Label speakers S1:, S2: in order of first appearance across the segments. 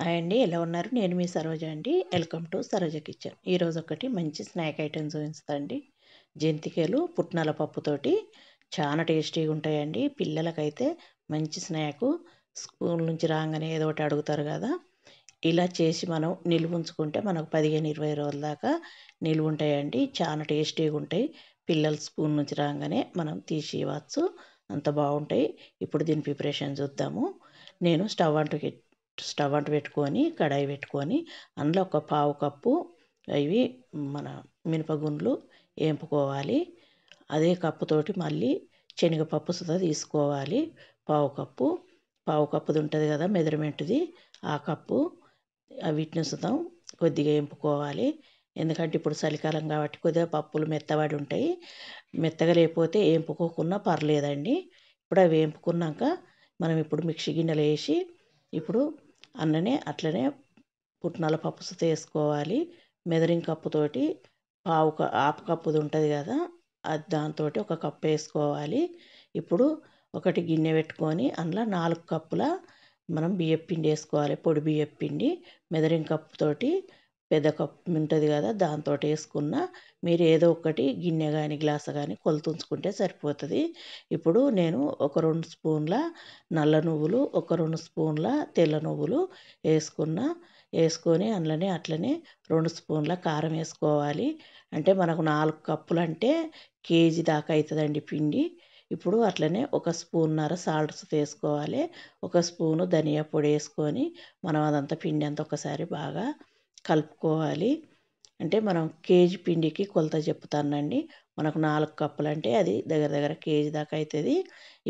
S1: hi అండి ఎలా ఉన్నారు నేను మీ సరోజ అండి వెల్కమ్ టు సరోజ కిచెన్ ఈరోజు ఒకటి మంచి స్నాక్ ఐటమ్స్ చూపిస్తాండి జంతికలు పుట్నాల పప్పుతోటి చాలా టేస్టీగా ఉంటాయండి పిల్లలకైతే మంచి స్నాక్ స్కూల్ నుంచి రాగానే ఏదో ఒకటి అడుగుతారు కదా ఇలా చేసి మనం నిలువ ఉంచుకుంటే మనకు పదిహేను ఇరవై రోజుల దాకా నిలువ ఉంటాయండి చాలా టేస్టీగా ఉంటాయి పిల్లలు స్కూల్ నుంచి రాగానే మనం తీసి ఇవ్వచ్చు అంత బాగుంటాయి ఇప్పుడు దీని ప్రిపరేషన్ చూద్దాము నేను స్టవ్ అంటు స్టవ్ అంటు పెట్టుకొని కడాయి పెట్టుకొని అందులో ఒక పావు కప్పు అవి మన మినపగుండ్లు వేపుకోవాలి అదే కప్పుతోటి మళ్ళీ శనగపప్పు సుత తీసుకోవాలి పావు కప్పు పావు కప్పుది ఉంటుంది కదా మెజర్మెంట్ది ఆ కప్పు వీటిని సుతం కొద్దిగా వేపుకోవాలి ఎందుకంటే ఇప్పుడు చలికాలం కాబట్టి కొద్దిగా పప్పులు మెత్తబడి ఉంటాయి మెత్తగా లేకపోతే వేపుకోకున్నా పర్లేదండి ఇప్పుడు అవి వేపుకున్నాక మనం ఇప్పుడు మిక్సీ గిన్నెలు వేసి ఇప్పుడు అన్ననే అట్లనే పుట్నాల పప్పు తీసుకోవాలి మెదరింగ్ కప్పుతోటి పావు ఆపు కప్పుది ఉంటుంది కదా అది దాంతో ఒక కప్పు వేసుకోవాలి ఇప్పుడు ఒకటి గిన్నె పెట్టుకొని అందులో నాలుగు కప్పుల మనం బియ్యపిండి వేసుకోవాలి పొడి బియ్యపిండి మెదరింగ్ కప్పుతోటి పెద్ద కప్ ఉంటుంది కదా దాంతో వేసుకున్న మీరు ఏదో ఒకటి గిన్నె కానీ గ్లాస్ కానీ కొలుతుంచుకుంటే సరిపోతుంది ఇప్పుడు నేను ఒక రెండు స్పూన్ల నల్ల నువ్వులు ఒక రెండు స్పూన్ల తెల్ల నువ్వులు వేసుకున్న వేసుకొని అందులోనే అట్లనే రెండు స్పూన్ల కారం వేసుకోవాలి అంటే మనకు నాలుగు కప్పులు అంటే కేజీ దాకా అవుతుందండి పిండి ఇప్పుడు అట్లనే ఒక స్పూన్నర సాల్ట్స్ వేసుకోవాలి ఒక స్పూను ధనియా పొడి వేసుకొని మనం అదంతా పిండి అంతా ఒకసారి బాగా కలుపుకోవాలి అంటే మనం కేజీ పిండికి కొలత చెప్తానండి మనకు నాలుగు కప్పులు అంటే అది దగ్గర దగ్గర కేజీ దాకా అవుతుంది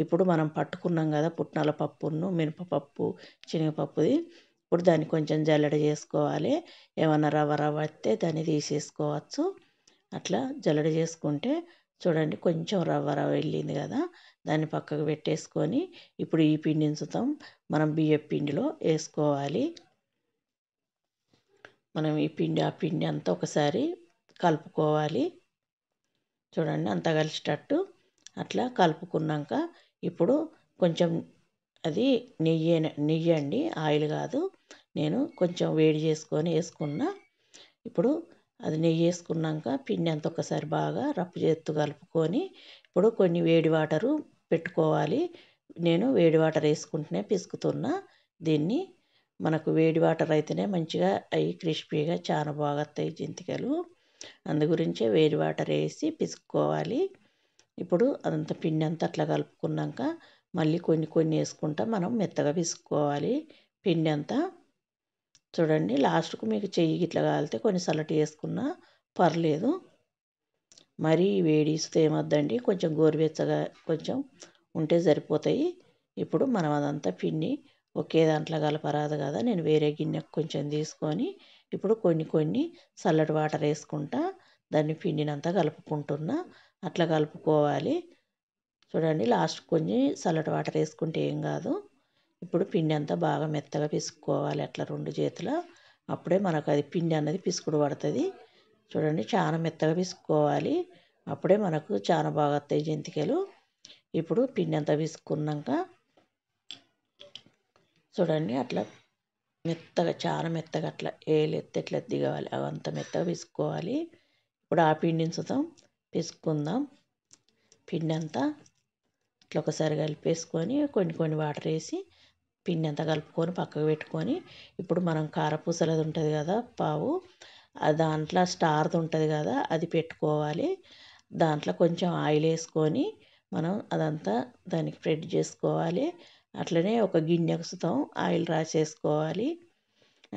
S1: ఇప్పుడు మనం పట్టుకున్నాం కదా పుట్నాల పప్పును మినపప్పు శనగపప్పుది ఇప్పుడు దాన్ని కొంచెం జల్లెడ చేసుకోవాలి ఏమన్నా రవ్వ రవ్వ అయితే దాన్ని తీసేసుకోవచ్చు అట్లా జల్లెడ చేసుకుంటే చూడండి కొంచెం రవ్వ రవ్వ వెళ్ళింది కదా దాన్ని పక్కకు పెట్టేసుకొని ఇప్పుడు ఈ పిండిని సుతం మనం బియ్య పిండిలో వేసుకోవాలి మనం ఈ పిండి ఆ పిండి అంతా ఒకసారి కలుపుకోవాలి చూడండి అంతా కలిసేటట్టు అట్లా కలుపుకున్నాక ఇప్పుడు కొంచెం అది నెయ్యి నెయ్యి అండి ఆయిల్ కాదు నేను కొంచెం వేడి చేసుకొని వేసుకున్న ఇప్పుడు అది నెయ్యి వేసుకున్నాక పిండి అంత ఒకసారి బాగా రప్పు చేత్తు కలుపుకొని ఇప్పుడు కొన్ని వేడి వాటరు పెట్టుకోవాలి నేను వేడి వాటర్ వేసుకుంటూనే పిసుకుతున్నా దీన్ని మనకు వేడి వాటర్ అయితేనే మంచిగా అవి క్రిస్పీగా చాలా బాగా వస్తాయి జంతికలు అందు గురించే వేడి వాటర్ వేసి పిసుకోవాలి ఇప్పుడు అదంతా పిండి అంతా అట్లా కలుపుకున్నాక మళ్ళీ కొన్ని కొన్ని వేసుకుంటా మనం మెత్తగా పిసుకోవాలి పిండి అంతా చూడండి లాస్ట్కు మీకు చెయ్యి ఇట్లా కాలితే కొన్ని సలటి వేసుకున్నా పర్లేదు మరీ వేడిస్తే ఏమద్దండి కొంచెం గోరువెచ్చగా కొంచెం ఉంటే సరిపోతాయి ఇప్పుడు మనం అదంతా పిండి ఒకే దాంట్లో కలపరాదు కదా నేను వేరే గిన్నె కొంచెం తీసుకొని ఇప్పుడు కొన్ని కొన్ని చల్లటి వాటర్ వేసుకుంటా దాన్ని పిండినంతా కలుపుకుంటున్నా అట్లా కలుపుకోవాలి చూడండి లాస్ట్ కొన్ని చల్లటి వాటర్ వేసుకుంటే ఏం కాదు ఇప్పుడు పిండి అంతా బాగా మెత్తగా పిసుకోవాలి అట్లా రెండు చేతుల అప్పుడే మనకు అది పిండి అన్నది పిసుకుడు పడుతుంది చూడండి చాలా మెత్తగా పిసుకోవాలి అప్పుడే మనకు చాలా బాగా వస్తాయి జంతికలు ఇప్పుడు పిండి అంతా పిసుకున్నాక చూడండి అట్లా మెత్తగా చాలా మెత్తగా అట్లా ఏలెత్తి ఎట్లా దిగవాలి అంత మెత్తగా పిసుకోవాలి ఇప్పుడు ఆ పిండిని చూద్దాం పిసుకుందాం పిండి అంతా ఇట్లా ఒకసారి కలిపేసుకొని కొన్ని కొన్ని వాటర్ వేసి పిండి అంతా కలుపుకొని పక్కకు పెట్టుకొని ఇప్పుడు మనం అది ఉంటుంది కదా పావు దాంట్లో స్టార్ది ఉంటుంది కదా అది పెట్టుకోవాలి దాంట్లో కొంచెం ఆయిల్ వేసుకొని మనం అదంతా దానికి స్ప్రెడ్ చేసుకోవాలి అట్లనే ఒక గిన్నెసుతం ఆయిల్ రాసేసుకోవాలి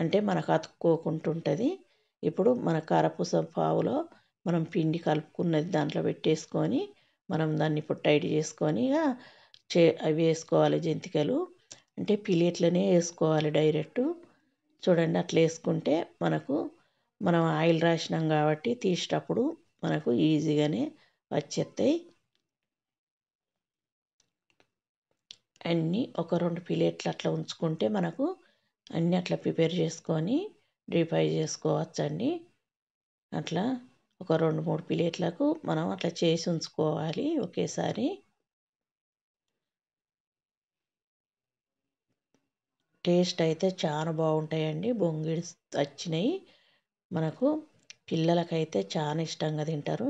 S1: అంటే మనకు అతుక్కోకుండా ఉంటుంది ఇప్పుడు మన కారపూస పావులో మనం పిండి కలుపుకున్నది దాంట్లో పెట్టేసుకొని మనం దాన్ని ఇప్పుడు టైట్ చేసుకొని చే అవి వేసుకోవాలి జంతికలు అంటే ప్లేట్లోనే వేసుకోవాలి డైరెక్ట్ చూడండి అట్లా వేసుకుంటే మనకు మనం ఆయిల్ రాసినాం కాబట్టి తీసేటప్పుడు మనకు ఈజీగానే వచ్చేస్తాయి అన్నీ ఒక రెండు ప్లేట్లు అట్లా ఉంచుకుంటే మనకు అన్నీ అట్లా ప్రిపేర్ చేసుకొని డీప్ ఫ్రై చేసుకోవచ్చండి అట్లా ఒక రెండు మూడు ప్లేట్లకు మనం అట్లా చేసి ఉంచుకోవాలి ఒకేసారి టేస్ట్ అయితే చాలా బాగుంటాయండి బొంగిడి వచ్చినాయి మనకు పిల్లలకైతే చాలా ఇష్టంగా తింటారు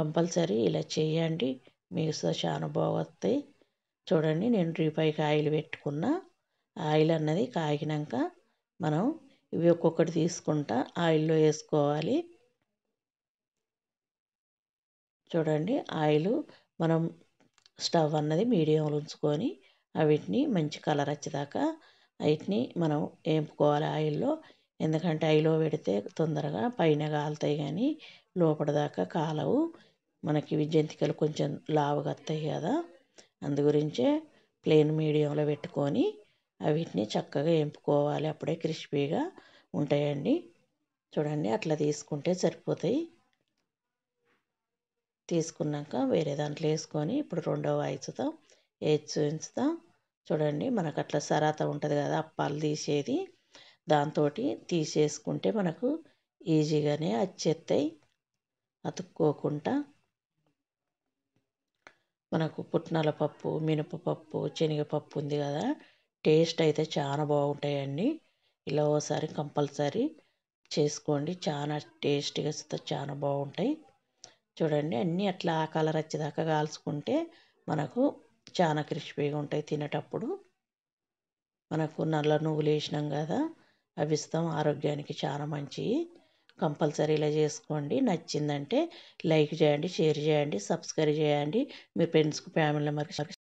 S1: కంపల్సరీ ఇలా చేయండి మీకు చాలా బాగా వస్తాయి చూడండి నేను టీ పైకి ఆయిల్ పెట్టుకున్న ఆయిల్ అన్నది కాగినాక మనం ఇవి ఒక్కొక్కటి తీసుకుంటా ఆయిల్లో వేసుకోవాలి చూడండి ఆయిల్ మనం స్టవ్ అన్నది మీడియంలో ఉంచుకొని అవిటిని మంచి కలర్ వచ్చేదాకా వీటిని మనం వేపుకోవాలి ఆయిల్లో ఎందుకంటే ఆయిల్లో పెడితే తొందరగా పైన కాలుతాయి కానీ లోపల దాకా కాలవు మనకి జంతికలు కొంచెం లావుగా వస్తాయి కదా అందు గురించే ప్లేన్ మీడియంలో పెట్టుకొని అవిటిని చక్కగా వేపుకోవాలి అప్పుడే క్రిస్పీగా ఉంటాయండి చూడండి అట్లా తీసుకుంటే సరిపోతాయి తీసుకున్నాక వేరే దాంట్లో వేసుకొని ఇప్పుడు రెండవ రెండో వాయిస్తో ఉంచుతాం చూడండి మనకు అట్లా సరాత ఉంటుంది కదా అప్పాలు తీసేది దాంతో తీసేసుకుంటే మనకు ఈజీగానే అచ్చేస్తాయి అతుక్కోకుండా మనకు పుట్నాల పప్పు మినపపప్పు శనగపప్పు ఉంది కదా టేస్ట్ అయితే చాలా బాగుంటాయండి ఇలా ఓసారి కంపల్సరీ చేసుకోండి చాలా టేస్టీగా చాలా బాగుంటాయి చూడండి అన్నీ అట్లా ఆ కలర్ వచ్చేదాకా కాల్చుకుంటే మనకు చాలా క్రిస్పీగా ఉంటాయి తినేటప్పుడు మనకు నల్ల నువ్వులు వేసినాం కదా అవి ఇస్తాం ఆరోగ్యానికి చాలా మంచివి కంపల్సరీ ఇలా చేసుకోండి నచ్చిందంటే లైక్ చేయండి షేర్ చేయండి సబ్స్క్రైబ్ చేయండి మీ ఫ్రెండ్స్కి ఫ్యామిలీ మెంబర్స్కి